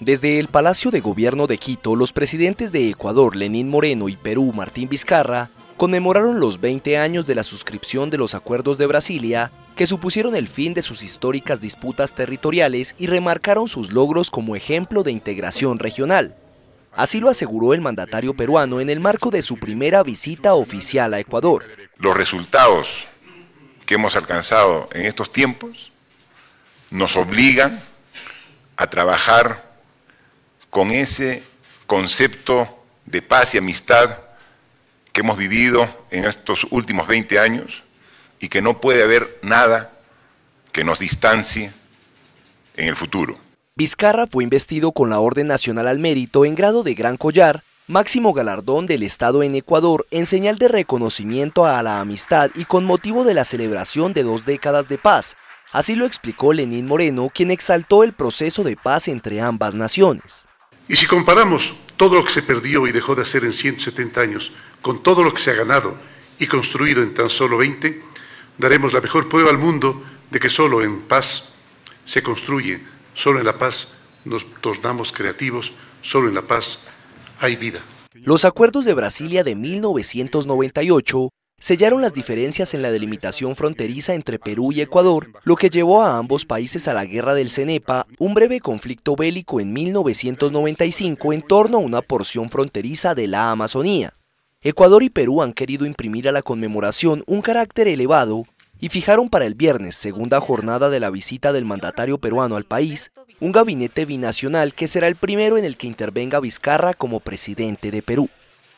Desde el Palacio de Gobierno de Quito, los presidentes de Ecuador, Lenín Moreno, y Perú, Martín Vizcarra, conmemoraron los 20 años de la suscripción de los acuerdos de Brasilia, que supusieron el fin de sus históricas disputas territoriales y remarcaron sus logros como ejemplo de integración regional. Así lo aseguró el mandatario peruano en el marco de su primera visita oficial a Ecuador. Los resultados que hemos alcanzado en estos tiempos nos obligan a trabajar con ese concepto de paz y amistad que hemos vivido en estos últimos 20 años y que no puede haber nada que nos distancie en el futuro. Vizcarra fue investido con la Orden Nacional al Mérito en grado de Gran Collar, máximo galardón del Estado en Ecuador en señal de reconocimiento a la amistad y con motivo de la celebración de dos décadas de paz. Así lo explicó Lenín Moreno, quien exaltó el proceso de paz entre ambas naciones. Y si comparamos todo lo que se perdió y dejó de hacer en 170 años con todo lo que se ha ganado y construido en tan solo 20, daremos la mejor prueba al mundo de que solo en paz se construye, solo en la paz nos tornamos creativos, solo en la paz hay vida. Los acuerdos de Brasilia de 1998 sellaron las diferencias en la delimitación fronteriza entre Perú y Ecuador, lo que llevó a ambos países a la Guerra del Cenepa, un breve conflicto bélico en 1995 en torno a una porción fronteriza de la Amazonía. Ecuador y Perú han querido imprimir a la conmemoración un carácter elevado y fijaron para el viernes, segunda jornada de la visita del mandatario peruano al país, un gabinete binacional que será el primero en el que intervenga Vizcarra como presidente de Perú.